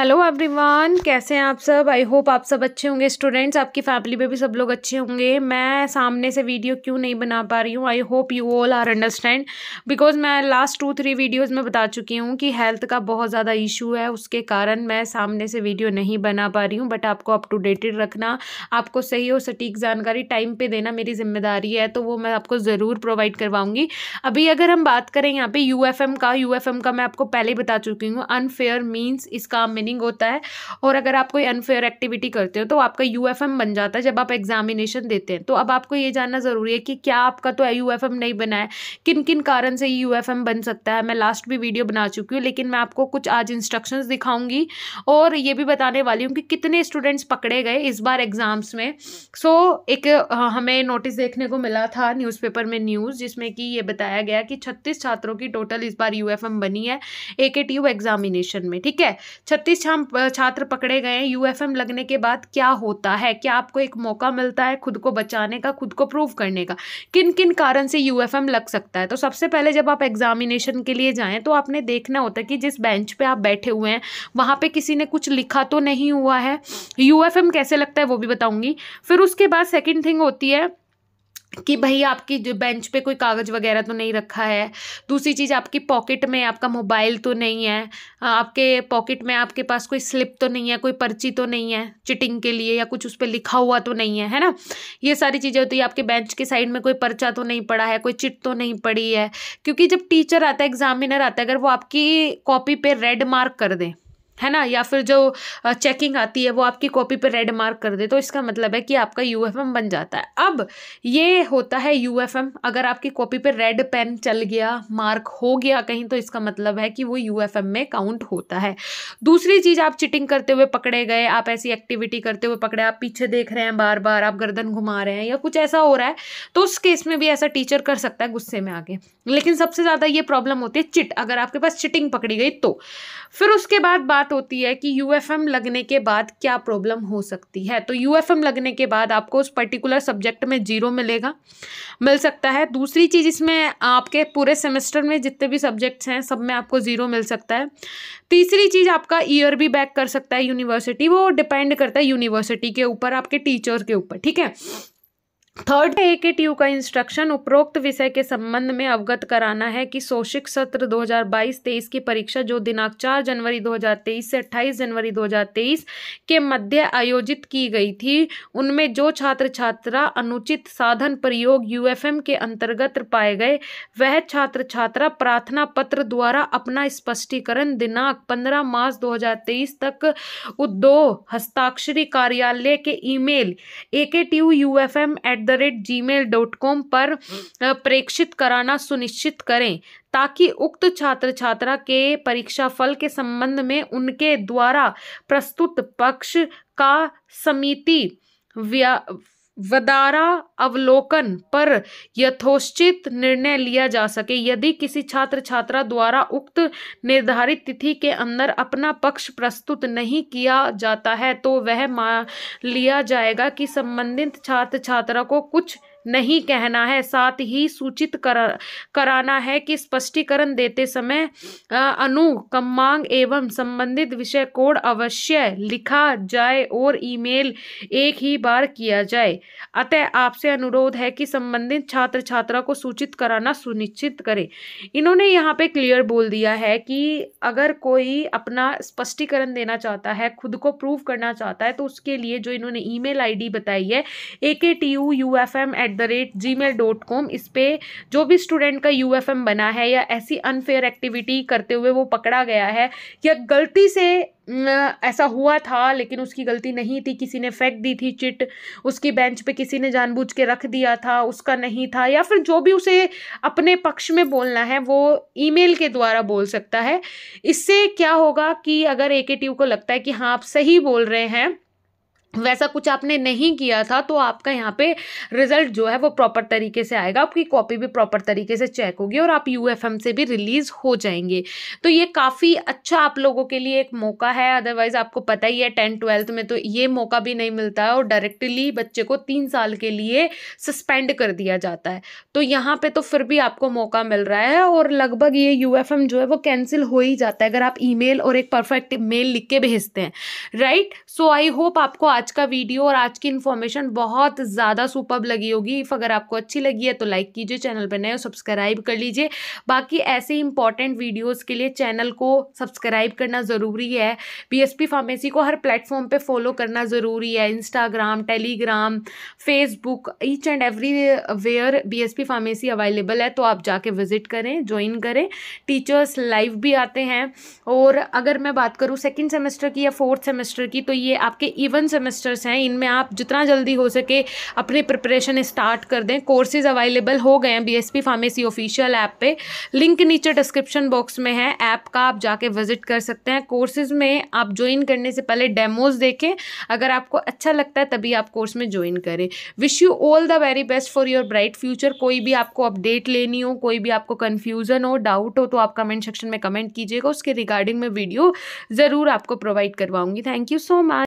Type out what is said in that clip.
hello everyone कैसे हैं आप सब आई होप आप सब अच्छे होंगे स्टूडेंट्स आपकी फैमिली में भी सब लोग अच्छे होंगे मैं सामने से वीडियो क्यों नहीं बना पा रही हूँ I hope you all are understand because मैं लास्ट टू थ्री वीडियोस में बता चुकी हूँ कि हेल्थ का बहुत ज़्यादा इशू है उसके कारण मैं सामने से वीडियो नहीं बना पा रही हूँ बट आपको अप टू डेटेड रखना आपको सही और सटीक जानकारी टाइम पर देना मेरी जिम्मेदारी है तो वो मैं आपको ज़रूर प्रोवाइड करवाऊँगी अभी अगर हम बात करें यहाँ पर यू का यू का मैं आपको पहले बता चुकी हूँ अनफेयर मीन्स इसका मिनिंग ट्रेनिंग होता है और अगर आप कोई अनफेयर एक्टिविटी करते हो तो आपका यू बन जाता है जब आप एग्जामिनेशन देते हैं तो अब आपको ये जानना ज़रूरी है कि क्या आपका तो यू नहीं बना है किन किन कारण से यू बन सकता है मैं लास्ट भी वीडियो बना चुकी हूँ लेकिन मैं आपको कुछ आज इंस्ट्रक्शन दिखाऊंगी और ये भी बताने वाली हूँ कि कितने स्टूडेंट्स पकड़े गए इस बार एग्ज़ाम्स में सो so, एक हाँ, हमें नोटिस देखने को मिला था न्यूज़पेपर में न्यूज़ जिसमें कि ये बताया गया कि 36 छात्रों की टोटल इस बार यूएफएम बनी है एकेटीयू एग्ज़ामिनेशन में ठीक है छत्तीस छात्र पकड़े गए हैं यूएफएम लगने के बाद क्या होता है क्या आपको एक मौका मिलता है खुद को बचाने का खुद को प्रूव करने का किन किन कारण से यूएफएम लग सकता है तो सबसे पहले जब आप एग्जामिनेशन के लिए जाएं तो आपने देखना होता है कि जिस बेंच पे आप बैठे हुए हैं वहाँ पर किसी ने कुछ लिखा तो नहीं हुआ है यूएफएम कैसे लगता है वो भी बताऊँगी फिर उसके बाद सेकेंड थिंग होती है कि भाई आपकी जो बेंच पे कोई कागज़ वगैरह तो नहीं रखा है दूसरी चीज़ आपकी पॉकेट में आपका मोबाइल तो नहीं है आपके पॉकेट में आपके पास कोई स्लिप तो नहीं है कोई पर्ची तो नहीं है चिटिंग के लिए या कुछ उस पर लिखा हुआ तो नहीं है है ना ये सारी चीज़ें होती है आपके बेंच के साइड में कोई पर्चा तो नहीं पड़ा है कोई चिट तो नहीं पड़ी है क्योंकि जब टीचर आता है एग्जामिनर आता है अगर वो आपकी कॉपी पर रेड मार्क कर दें है ना या फिर जो चेकिंग आती है वो आपकी कॉपी पर रेड मार्क कर दे तो इसका मतलब है कि आपका यू बन जाता है अब ये होता है यू अगर आपकी कॉपी पर रेड पेन चल गया मार्क हो गया कहीं तो इसका मतलब है कि वो यू में काउंट होता है दूसरी चीज़ आप चिटिंग करते हुए पकड़े गए आप ऐसी एक्टिविटी करते हुए पकड़े आप पीछे देख रहे हैं बार बार आप गर्दन घुमा रहे हैं या कुछ ऐसा हो रहा है तो उस केस में भी ऐसा टीचर कर सकता है गुस्से में आगे लेकिन सबसे ज़्यादा ये प्रॉब्लम होती है चिट अगर आपके पास चिटिंग पकड़ी गई तो फिर उसके बाद बात बात होती है कि यूएफएम लगने के बाद क्या प्रॉब्लम हो सकती है तो यूएफएम लगने के बाद आपको उस पर्टिकुलर सब्जेक्ट में जीरो मिलेगा मिल सकता है दूसरी चीज़ इसमें आपके पूरे सेमेस्टर में जितने भी सब्जेक्ट्स हैं सब में आपको ज़ीरो मिल सकता है तीसरी चीज़ आपका ईयर भी बैक कर सकता है यूनिवर्सिटी वो डिपेंड करता है यूनिवर्सिटी के ऊपर आपके टीचर के ऊपर ठीक है third A K T you का इंस्ट्रक्शन उपरोक्त विषय के संबंध में अवगत कराना है कि शोषिक सत्र 2022-23 की परीक्षा जो दिनांक 4 जनवरी 2023 से 28 जनवरी 2023 के मध्य आयोजित की गई थी उनमें जो छात्र छात्रा अनुचित साधन प्रयोग यूएफएम के अंतर्गत पाए गए वह छात्र छात्रा प्रार्थना पत्र द्वारा अपना स्पष्टीकरण दिनांक पंद्रह मार्च दो तक उद्योग हस्ताक्षरी कार्यालय के email A K T U F M at at the rate Gmail dot com पर प्रेक्षित कराना सुनिश्चित करें ताकि उक्त छात्र छात्रा के परीक्षा फल के संबंध में उनके द्वारा प्रस्तुत पक्ष का समिति वदारा अवलोकन पर यथोचित निर्णय लिया जा सके यदि किसी छात्र छात्रा द्वारा उक्त निर्धारित तिथि के अंदर अपना पक्ष प्रस्तुत नहीं किया जाता है तो वह मान लिया जाएगा कि संबंधित छात्र छात्रा को कुछ नहीं कहना है साथ ही सूचित करा कराना है कि स्पष्टीकरण देते समय अनु कमांग एवं संबंधित विषय कोड अवश्य लिखा जाए और ईमेल एक ही बार किया जाए अतः आपसे अनुरोध है कि संबंधित छात्र छात्रा को सूचित कराना सुनिश्चित करें इन्होंने यहाँ पे क्लियर बोल दिया है कि अगर कोई अपना स्पष्टीकरण देना चाहता है खुद को प्रूव करना चाहता है तो उसके लिए जो इन्होंने ई मेल बताई है A K T U U F M at the rate Gmail dot com इस पर जो भी स्टूडेंट का यू एफ एम बना है या ऐसी अनफेयर एक्टिविटी करते हुए वो पकड़ा गया है या गलती से ऐसा हुआ था लेकिन उसकी गलती नहीं थी किसी ने फेंक दी थी चिट उसकी बेंच पे किसी ने जानबूझ के रख दिया था उसका नहीं था या फिर जो भी उसे अपने पक्ष में बोलना है वो ईमेल के द्वारा बोल सकता है इससे क्या होगा कि अगर ए को लगता है कि हाँ आप सही बोल रहे हैं वैसा कुछ आपने नहीं किया था तो आपका यहाँ पे रिजल्ट जो है वो प्रॉपर तरीके से आएगा आपकी कॉपी भी प्रॉपर तरीके से चेक होगी और आप यूएफएम से भी रिलीज़ हो जाएंगे तो ये काफ़ी अच्छा आप लोगों के लिए एक मौका है अदरवाइज़ आपको पता ही है टेंथ ट्वेल्थ में तो ये मौका भी नहीं मिलता है और डायरेक्टली बच्चे को तीन साल के लिए सस्पेंड कर दिया जाता है तो यहाँ पर तो फिर भी आपको मौका मिल रहा है और लगभग ये यू जो है वो कैंसिल हो ही जाता है अगर आप ई और एक परफेक्ट मेल लिख के भेजते हैं राइट सो आई होप आपको आज का वीडियो और आज की इन्फॉर्मेशन बहुत ज़्यादा सुपर लगी होगी इफ़ अगर आपको अच्छी लगी है तो लाइक कीजिए चैनल पर नए हो सब्सक्राइब कर लीजिए बाकी ऐसे इंपॉर्टेंट वीडियोज़ के लिए चैनल को सब्सक्राइब करना ज़रूरी है बी फार्मेसी को हर प्लेटफॉर्म पर फॉलो करना ज़रूरी है Instagram Telegram Facebook each and everywhere B pharmacy available है तो आप जाके विज़िट करें ज्वाइन करें टीचर्स लाइव भी आते हैं और अगर मैं बात करूँ सेकेंड सेमेस्टर की या फोर्थ सेमेस्टर की तो ये आपके इवन सेमेस्टर सेमेस्टर्स हैं इनमें आप जितना जल्दी हो सके अपनी प्रिपरेशन स्टार्ट कर दें कोर्सेज अवेलेबल हो गए हैं B S P pharmacy official app पे लिंक नीचे डिस्क्रिप्शन बॉक्स में है ऐप का आप जाके विजिट कर सकते हैं कोर्सेज में आप ज्वाइन करने से पहले डेमोज देखें अगर आपको अच्छा लगता है तभी आप कोर्स में ज्वाइन करें wish you all the very best for your bright future कोई भी आपको अपडेट लेनी हो कोई भी आपको कन्फ्यूज़न हो डाउट हो तो आप कमेंट सेक्शन में कमेंट कीजिएगा उसके रिगार्डिंग में वीडियो ज़रूर आपको प्रोवाइड करवाऊंगी थैंक यू सो मच